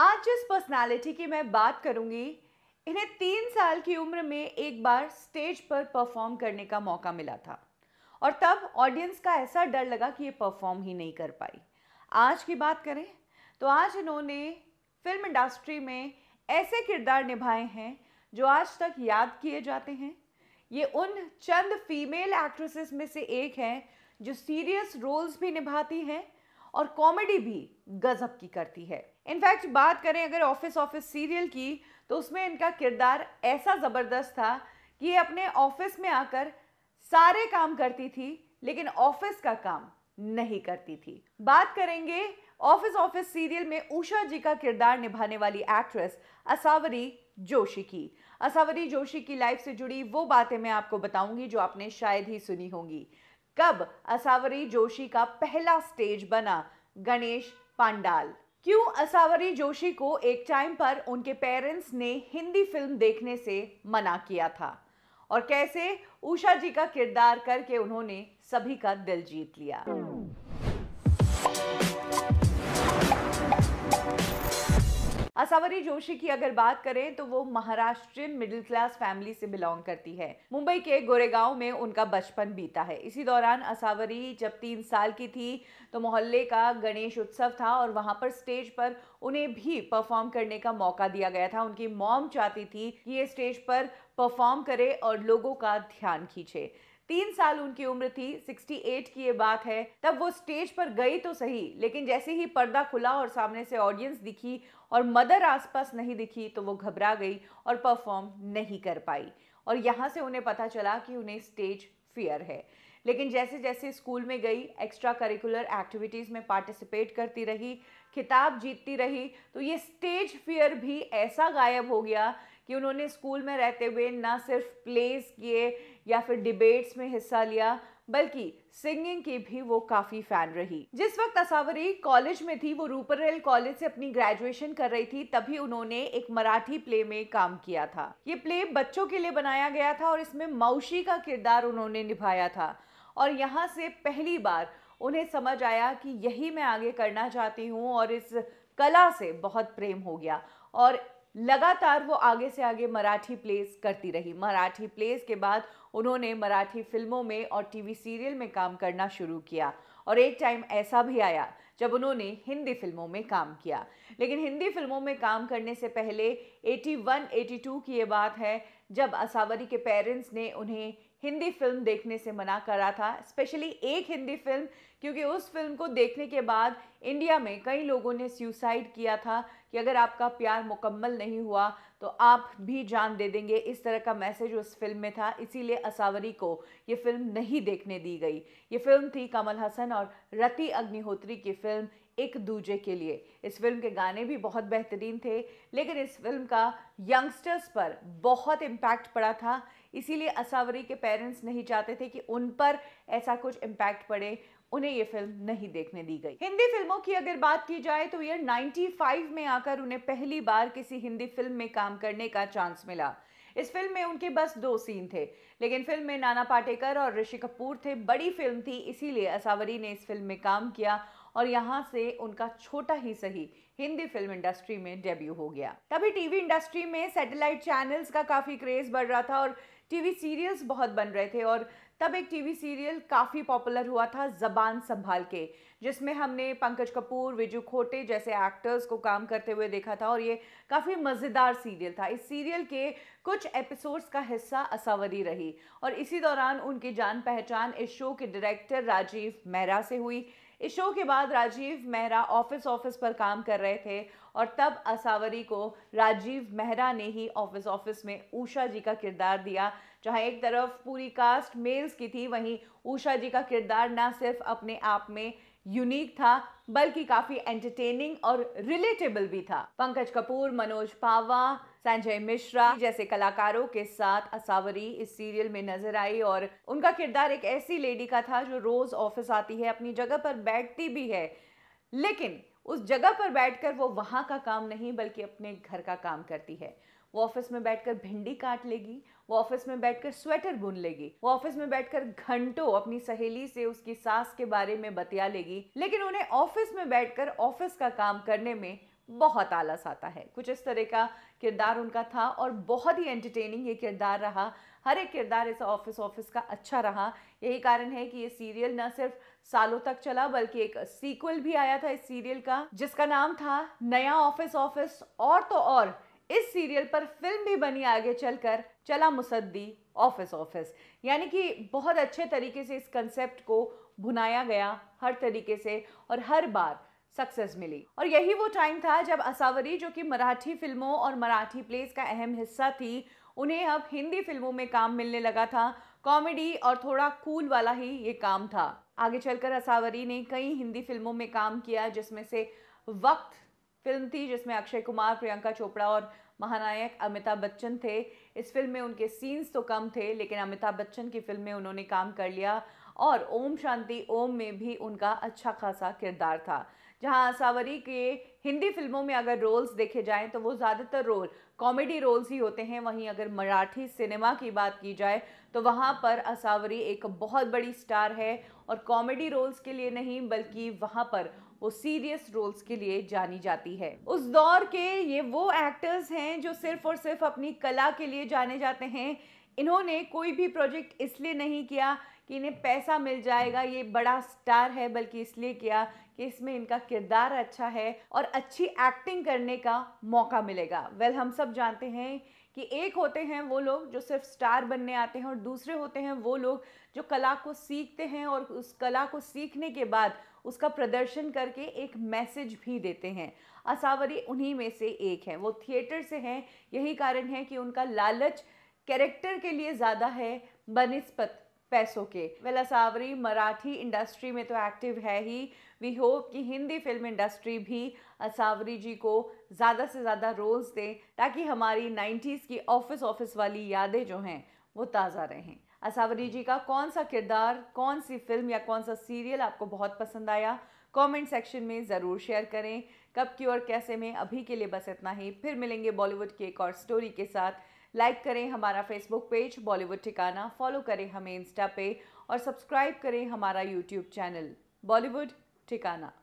आज जिस पर्सनालिटी की मैं बात करूंगी इन्हें तीन साल की उम्र में एक बार स्टेज पर परफॉर्म करने का मौका मिला था और तब ऑडियंस का ऐसा डर लगा कि ये परफॉर्म ही नहीं कर पाई आज की बात करें तो आज इन्होंने फिल्म इंडस्ट्री में ऐसे किरदार निभाए हैं जो आज तक याद किए जाते हैं ये उन चंद फीमेल एक्ट्रेसेस में से एक हैं जो सीरियस रोल्स भी निभाती हैं और कॉमेडी भी गजब की करती है इनफैक्ट बात करें अगर ऑफिस ऑफिस सीरियल की तो उसमें इनका किरदार ऐसा ज़बरदस्त था कि ये अपने ऑफिस में आकर सारे काम करती थी लेकिन ऑफिस का काम नहीं करती थी बात करेंगे ऑफिस ऑफिस सीरियल में उषा जी का किरदार निभाने वाली एक्ट्रेस असावरी जोशी की असावरी जोशी की लाइफ से जुड़ी वो बातें मैं आपको बताऊंगी जो आपने शायद ही सुनी होंगी कब असावरी जोशी का पहला स्टेज बना गणेश पांडाल क्यों असावरी जोशी को एक टाइम पर उनके पेरेंट्स ने हिंदी फिल्म देखने से मना किया था और कैसे उषा जी का किरदार करके उन्होंने सभी का दिल जीत लिया आसावरी जोशी की अगर बात करें तो वो महाराष्ट्रियन मिडिल क्लास फैमिली से बिलोंग करती है मुंबई के गोरेगांव में उनका बचपन बीता है इसी दौरान असावरी जब तीन साल की थी तो मोहल्ले का गणेश उत्सव था और वहां पर स्टेज पर उन्हें भी परफॉर्म करने का मौका दिया गया था उनकी मॉम चाहती थी कि ये स्टेज पर परफॉर्म करे और लोगों का ध्यान खींचे तीन साल उनकी उम्र थी 68 की ये बात है तब वो स्टेज पर गई तो सही लेकिन जैसे ही पर्दा खुला और सामने से ऑडियंस दिखी और मदर आसपास नहीं दिखी तो वो घबरा गई और परफॉर्म नहीं कर पाई और यहाँ से उन्हें पता चला कि उन्हें स्टेज फियर है लेकिन जैसे जैसे स्कूल में गई एक्स्ट्रा करिकुलर एक्टिविटीज़ में पार्टिसिपेट करती रही खिताब जीतती रही तो ये स्टेज फियर भी ऐसा गायब हो गया कि उन्होंने स्कूल में रहते हुए ना सिर्फ प्लेस किए या फिर डिबेट्स में हिस्सा लिया बल्कि सिंगिंग की भी वो काफ़ी फ़ैन रही जिस वक्त असावरी कॉलेज में थी वो रूपरेल कॉलेज से अपनी ग्रेजुएशन कर रही थी तभी उन्होंने एक मराठी प्ले में काम किया था ये प्ले बच्चों के लिए बनाया गया था और इसमें मौशी का किरदार उन्होंने निभाया था और यहाँ से पहली बार उन्हें समझ आया कि यही मैं आगे करना चाहती हूँ और इस कला से बहुत प्रेम हो गया और लगातार वो आगे से आगे मराठी प्लेस करती रही मराठी प्लेस के बाद उन्होंने मराठी फिल्मों में और टीवी सीरियल में काम करना शुरू किया और एक टाइम ऐसा भी आया जब उन्होंने हिंदी फिल्मों में काम किया लेकिन हिंदी फिल्मों में काम करने से पहले 81, 82 की ये बात है जब असावरी के पेरेंट्स ने उन्हें हिंदी फिल्म देखने से मना कर रहा था स्पेशली एक हिंदी फिल्म क्योंकि उस फिल्म को देखने के बाद इंडिया में कई लोगों ने सुसाइड किया था कि अगर आपका प्यार मुकम्मल नहीं हुआ तो आप भी जान दे देंगे इस तरह का मैसेज उस फिल्म में था इसीलिए असावरी को ये फिल्म नहीं देखने दी गई ये फिल्म थी कमल हसन और रति अग्निहोत्री की फिल्म एक दूजे के लिए इस फिल्म के गाने भी बहुत बेहतरीन थे लेकिन इस फिल्म का यंगस्टर्स पर बहुत इम्पैक्ट पड़ा था इसीलिए असावरी के पेरेंट्स नहीं चाहते थे कि उन पर ऐसा कुछ इम्पैक्ट पड़े उन्हें ये फिल्म नहीं देखने दी गई हिंदी फिल्मों की अगर बात की जाए तो ईयर 95 में आकर उन्हें पहली बार किसी हिंदी फिल्म में काम करने का चांस मिला इस फिल्म में उनके बस दो सीन थे लेकिन फिल्म में नाना पाटेकर और ऋषि कपूर थे बड़ी फिल्म थी इसीलिए असावरी ने इस फिल्म में काम किया और यहाँ से उनका छोटा ही सही हिंदी फिल्म इंडस्ट्री में डेब्यू हो गया तभी टीवी इंडस्ट्री में सैटेलाइट चैनल्स का काफ़ी क्रेज़ बढ़ रहा था और टीवी सीरियल्स बहुत बन रहे थे और तब एक टीवी सीरियल काफ़ी पॉपुलर हुआ था ज़बान संभाल के जिसमें हमने पंकज कपूर विजू खोटे जैसे एक्टर्स को काम करते हुए देखा था और ये काफ़ी मज़ेदार सीरियल था इस सीरियल के कुछ एपिसोड्स का हिस्सा असावरी रही और इसी दौरान उनकी जान पहचान इस शो के डायरेक्टर राजीव मेहरा से हुई इस शो के बाद राजीव मेहरा ऑफिस ऑफिस पर काम कर रहे थे और तब असावरी को राजीव मेहरा ने ही ऑफिस ऑफिस में उषा जी का किरदार दिया जहां एक तरफ पूरी कास्ट मेल्स की थी वहीं उषा जी का किरदार ना सिर्फ अपने आप में यूनिक था बल्कि काफी एंटरटेनिंग और रिलेटेबल भी था पंकज कपूर मनोज पावा संजय मिश्रा जैसे कलाकारों के साथ असावरी इस सीरियल में नजर आई और उनका किरदार एक ऐसी लेडी का था जो रोज ऑफिस आती है अपनी जगह पर बैठती भी है लेकिन उस जगह पर बैठकर वो वहां का काम नहीं बल्कि अपने घर का काम करती है वो ऑफिस में बैठकर भिंडी काट लेगी वो ऑफिस में बैठकर स्वेटर बुन लेगी वो ऑफिस में बैठकर घंटों अपनी सहेली से उसकी सास के बारे में बतिया लेगी लेकिन उन्हें ऑफिस में बैठकर ऑफिस का काम करने में बहुत आलस आता है कुछ इस तरह का किरदार उनका था और बहुत ही एंटरटेनिंग ये किरदार रहा हर एक किरदार इस ऑफिस ऑफिस का अच्छा रहा यही कारण है कि ये सीरियल न सिर्फ सालों तक चला बल्कि एक सीक्वल भी आया था इस सीरियल का जिसका नाम था नया ऑफिस ऑफिस और तो और इस सीरियल पर फिल्म भी बनी आगे चलकर चला मुसद्दी ऑफिस ऑफिस यानी कि बहुत अच्छे तरीके से इस कंसेप्ट को भुनाया गया हर तरीके से और हर बार सक्सेस मिली और यही वो टाइम था जब असावरी जो कि मराठी फिल्मों और मराठी प्लेस का अहम हिस्सा थी उन्हें अब हिंदी फिल्मों में काम मिलने लगा था कॉमेडी और थोड़ा कूल वाला ही ये काम था आगे चलकर असावरी ने कई हिंदी फिल्मों में काम किया जिसमें से वक्त फिल्म थी जिसमें अक्षय कुमार प्रियंका चोपड़ा और महानायक अमिताभ बच्चन थे इस फिल्म में उनके सीन्स तो कम थे लेकिन अमिताभ बच्चन की फिल्म में उन्होंने काम कर लिया और ओम शांति ओम में भी उनका अच्छा खासा किरदार था जहां सावरी के हिंदी फिल्मों में अगर रोल्स देखे जाएं तो वो ज़्यादातर रोल कॉमेडी रोल्स ही होते हैं वहीं अगर मराठी सिनेमा की बात की जाए तो वहाँ पर असावरी एक बहुत बड़ी स्टार है और कॉमेडी रोल्स के लिए नहीं बल्कि वहाँ पर वो सीरियस रोल्स के लिए जानी जाती है उस दौर के ये वो एक्टर्स हैं जो सिर्फ और सिर्फ अपनी कला के लिए जाने जाते हैं इन्होंने कोई भी प्रोजेक्ट इसलिए नहीं किया कि इन्हें पैसा मिल जाएगा ये बड़ा स्टार है बल्कि इसलिए किया कि इसमें इनका किरदार अच्छा है और अच्छी एक्टिंग करने का मौका मिलेगा वेल well, हम सब जानते हैं कि एक होते हैं वो लोग जो सिर्फ स्टार बनने आते हैं और दूसरे होते हैं वो लोग जो कला को सीखते हैं और उस कला को सीखने के बाद उसका प्रदर्शन करके एक मैसेज भी देते हैं असावरी उन्हीं में से एक है वो थिएटर से हैं यही कारण है कि उनका लालच कैरेक्टर के लिए ज़्यादा है बनस्पत पैसों के वेल असावरी मराठी इंडस्ट्री में तो एक्टिव है ही वी होप कि हिंदी फिल्म इंडस्ट्री भी असावरी जी को ज़्यादा से ज़्यादा रोल्स दें ताकि हमारी 90s की ऑफिस ऑफिस वाली यादें जो हैं वो ताज़ा रहें असावरी जी का कौन सा किरदार कौन सी फिल्म या कौन सा सीरियल आपको बहुत पसंद आया कमेंट सेक्शन में ज़रूर शेयर करें कब की और कैसे में अभी के लिए बस इतना ही फिर मिलेंगे बॉलीवुड की एक और स्टोरी के साथ लाइक करें हमारा फेसबुक पेज बॉलीवुड ठिकाना फॉलो करें हमें इंस्टा पे और सब्सक्राइब करें हमारा यूट्यूब चैनल बॉलीवुड ठिकाना